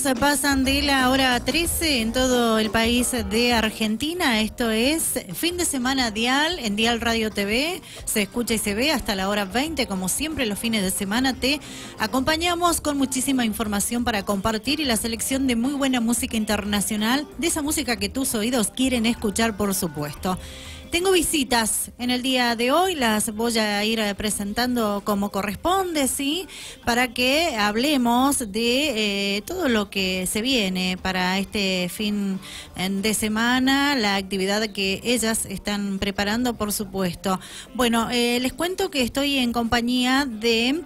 se pasan de la hora 13 en todo el país de Argentina. Esto es fin de semana Dial en Dial Radio TV. Se escucha y se ve hasta la hora 20. Como siempre, los fines de semana te acompañamos con muchísima información para compartir y la selección de muy buena música internacional, de esa música que tus oídos quieren escuchar, por supuesto. Tengo visitas en el día de hoy, las voy a ir eh, presentando como corresponde, ¿sí? Para que hablemos de eh, todo lo que se viene para este fin de semana, la actividad que ellas están preparando, por supuesto. Bueno, eh, les cuento que estoy en compañía de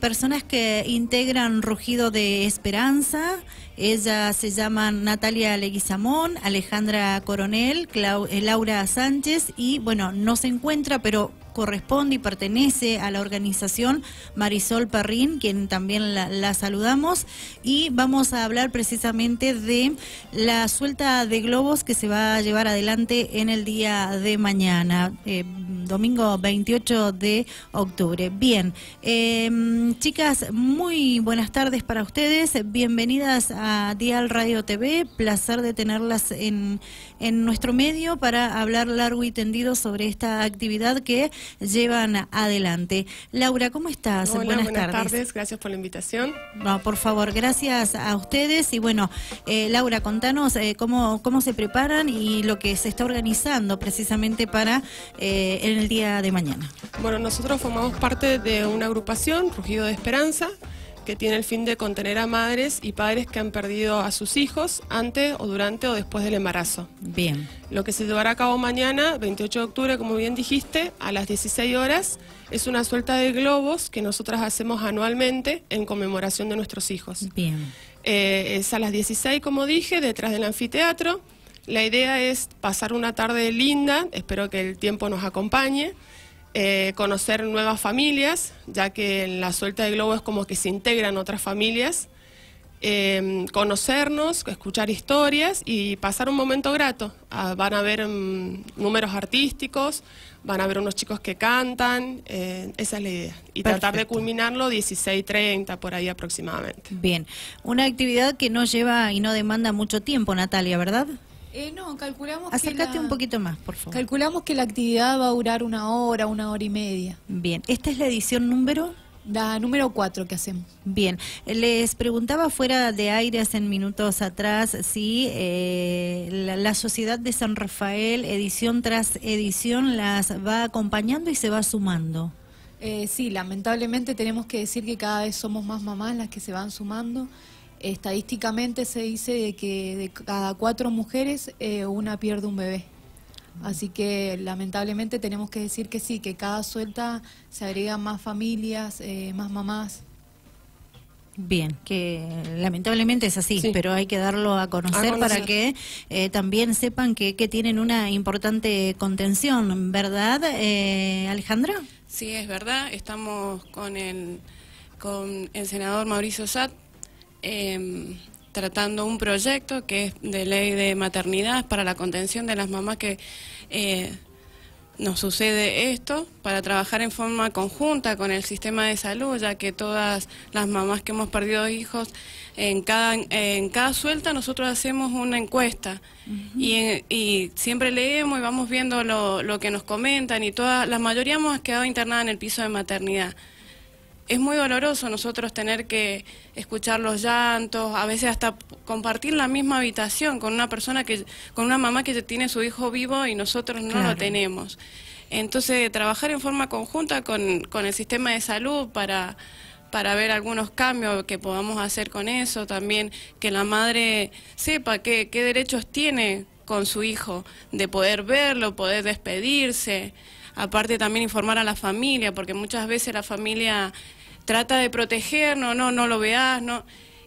personas que integran Rugido de Esperanza. Ellas se llaman Natalia Leguizamón, Alejandra Coronel, Claudia, Laura Sánchez y bueno, no se encuentra, pero corresponde y pertenece a la organización Marisol Perrín, quien también la, saludamos. Y vamos a hablar precisamente de la suelta de globos que se va a llevar adelante en el día de mañana. Eh, domingo 28 de octubre. Bien, em, chicas, muy buenas tardes para ustedes. Bienvenidas a Dial Radio TV. Placer de tenerlas en, en nuestro medio para hablar largo y tendido sobre esta actividad que llevan adelante. Laura, ¿cómo estás? Hola, buenas, tardes. Gracias por la invitación. No, por favor, gracias a ustedes. Y bueno, eh, Laura, contanos eh, cómo, cómo se preparan y lo que se está organizando precisamente para eh, el el día de mañana? Bueno, nosotros formamos parte de una agrupación, Rugido de Esperanza, que tiene el fin de contener a madres y padres que han perdido a sus hijos antes o durante o después del embarazo. Bien. Lo que se llevará a cabo mañana, 28 de octubre, como bien dijiste, a las 16 horas, es una suelta de globos que nosotras hacemos anualmente en conmemoración de nuestros hijos. Bien. Eh, es a las 16, como dije, detrás del anfiteatro. La idea es pasar una tarde linda, espero que el tiempo nos acompañe, eh, conocer nuevas familias, ya que en la suelta de globo es como que se integran otras familias, em, conocernos, escuchar historias y pasar un momento grato. Ah, van a ver mm, números artísticos, van a ver unos chicos que cantan, eh, esa es la idea. Y tratar de culminarlo 16.30 por ahí aproximadamente. Bien, una actividad que no lleva y no demanda mucho tiempo, Natalia, ¿verdad? Eh, no, calculamos que la... un poquito más, por favor. Calculamos que la actividad va a durar una hora, una hora y media. Bien, ¿esta es la edición número? La número cuatro que hacemos. Bien, les preguntaba fuera de aire en minutos atrás si eh, la, Sociedad de San Rafael, edición tras edición, las va acompañando y se va sumando. Eh, sí, lamentablemente tenemos que decir que cada vez somos más mamás las que se van sumando estadísticamente se dice que de cada cuatro mujeres eh, una pierde un bebé. Así que lamentablemente tenemos que decir que sí, que cada suelta se agregan más familias, eh, más mamás. Bien, que lamentablemente es así, pero hay que darlo a conocer, para que eh, también sepan que, tienen una importante contención, ¿verdad, Alejandra? Sí, es verdad. Estamos con el, con el senador Mauricio Sat Em, tratando un proyecto que es de ley de maternidad para la contención de las mamás que eh, nos sucede esto, para trabajar en forma conjunta con el sistema de salud, ya que todas las mamás que hemos perdido hijos, en cada, suelta nosotros hacemos una encuesta y, siempre leemos y vamos viendo lo, lo que nos comentan y toda, la mayoría hemos quedado internada en el piso de maternidad es muy doloroso nosotros tener que escuchar los llantos, a veces hasta compartir la misma habitación con una persona que, con una mamá que tiene su hijo vivo y nosotros no lo tenemos. Entonces, trabajar en forma conjunta con, con el sistema de salud para, para ver algunos cambios que podamos hacer con eso, también que la madre sepa qué, qué derechos tiene con su hijo, de poder verlo, poder despedirse, aparte también informar a la familia, porque muchas veces la familia trata de protegernos, no, no lo veas, no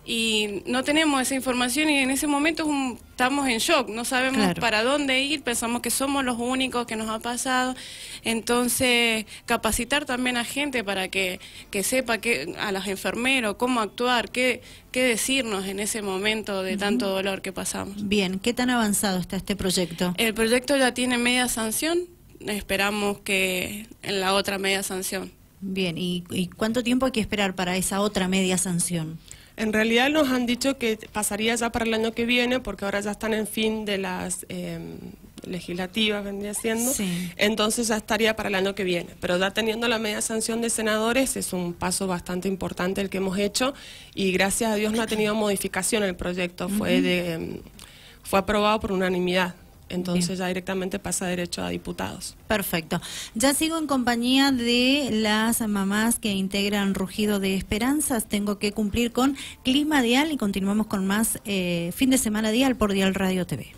y no tenemos esa información y en ese momento estamos en shock, no sabemos para dónde ir, pensamos que somos los únicos que nos ha pasado, entonces capacitar también a gente para que, sepa que, a los enfermeros cómo actuar, qué, decirnos en ese momento de tanto dolor que pasamos. Bien, ¿qué tan avanzado está este proyecto? El proyecto ya tiene media sanción, esperamos que en la otra media sanción. Bien, y cuánto tiempo hay que esperar para esa otra media sanción? En realidad nos han dicho que pasaría ya para el año que viene, porque ahora ya están en fin de las em, legislativas, vendría siendo, entonces ya estaría para el año que viene. Pero ya teniendo la media sanción de senadores, es un paso bastante importante el que hemos hecho, y gracias a Dios no ha tenido modificación el proyecto, fue, em, fue aprobado por unanimidad. Entonces ya directamente pasa derecho a diputados. Perfecto. Ya sigo en compañía de las mamás que integran Rugido de Esperanzas. Tengo que cumplir con clima dial y continuamos con más eh, fin de semana dial por Dial Radio TV.